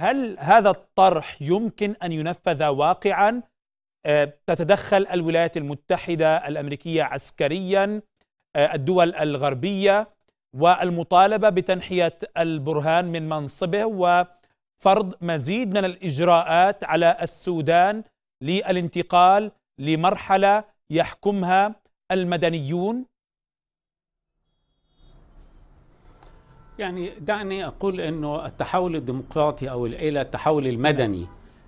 هل هذا الطرح يمكن أن ينفذ واقعا آه، تتدخل الولايات المتحدة الأمريكية عسكريا آه، الدول الغربية والمطالبة بتنحية البرهان من منصبه وفرض مزيد من الإجراءات على السودان للانتقال لمرحلة يحكمها المدنيون يعني دعني أقول أنه التحول الديمقراطي أو إلى التحول المدني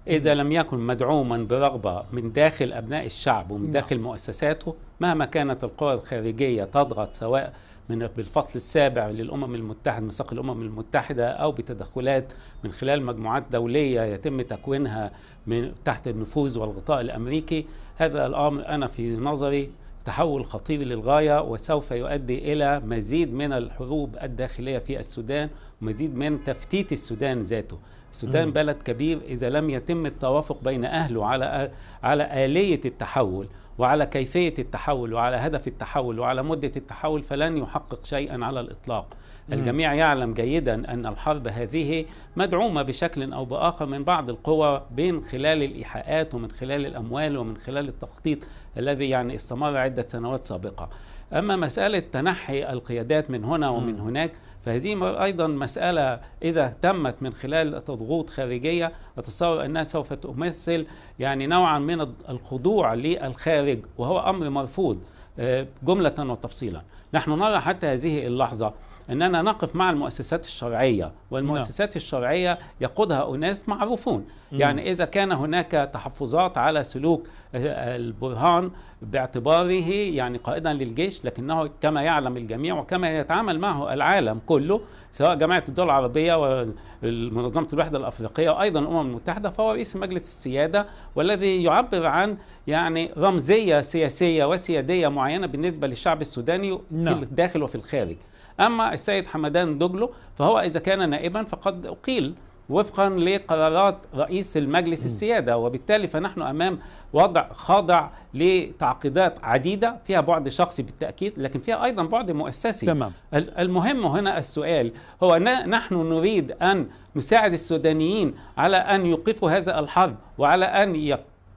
إذا لم يكن مدعوما برغبة من داخل أبناء الشعب ومن نعم. داخل مؤسساته مهما كانت القوى الخارجية تضغط سواء من بالفصل السابع للأمم المتحدة ميثاق الأمم المتحدة أو بتدخلات من خلال مجموعات دولية يتم تكوينها من تحت النفوذ والغطاء الأمريكي هذا الأمر أنا في نظري تحول خطير للغاية وسوف يؤدي إلى مزيد من الحروب الداخلية في السودان ومزيد من تفتيت السودان ذاته السودان بلد كبير إذا لم يتم التوافق بين أهله على على آلية التحول وعلى كيفية التحول وعلى هدف التحول وعلى مدة التحول فلن يحقق شيئا على الإطلاق الجميع يعلم جيدا أن الحرب هذه مدعومة بشكل أو بآخر من بعض القوى من خلال الإيحاءات ومن خلال الأموال ومن خلال التخطيط الذي يعني استمر عدة سنوات سابقة أما مسألة تنحي القيادات من هنا ومن هناك فهذه أيضا مسألة إذا تمت من خلال تضغوط خارجية أتصور أنها سوف تمثل يعني نوعا من الخضوع للخارج وهو أمر مرفوض آه، جملة وتفصيلا نحن نرى حتى هذه اللحظة اننا نقف مع المؤسسات الشرعيه والمؤسسات نعم. الشرعيه يقودها اناس معروفون يعني اذا كان هناك تحفظات على سلوك البرهان باعتباره يعني قائدا للجيش لكنه كما يعلم الجميع وكما يتعامل معه العالم كله سواء جماعه الدول العربيه ومنظمه الوحده الافريقيه وايضا الامم المتحده فهو رئيس مجلس السياده والذي يعبر عن يعني رمزيه سياسيه وسياديه معينه بالنسبه للشعب السوداني في نعم. الداخل وفي الخارج اما السيد حمدان دوجلو فهو إذا كان نائبا فقد أقيل وفقا لقرارات رئيس المجلس السيادة وبالتالي فنحن أمام وضع خاضع لتعقيدات عديدة فيها بعد شخصي بالتأكيد لكن فيها أيضا بعد مؤسسي تمام. المهم هنا السؤال هو نحن نريد أن نساعد السودانيين على أن يوقفوا هذا الحرب وعلى أن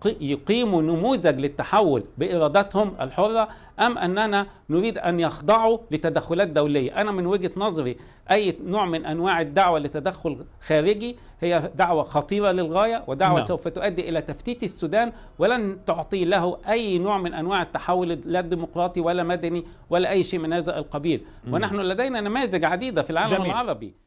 يقيموا نموذج للتحول بإرادتهم الحرة أم أننا نريد أن يخضعوا لتدخلات دولية أنا من وجهة نظري أي نوع من أنواع الدعوة لتدخل خارجي هي دعوة خطيرة للغاية ودعوة لا. نعم. سوف تؤدي إلى تفتيت السودان ولن تعطي له أي نوع من أنواع التحول لا ديمقراطي ولا مدني ولا أي شيء من هذا القبيل م. ونحن لدينا نماذج عديدة في العالم جميل. العربي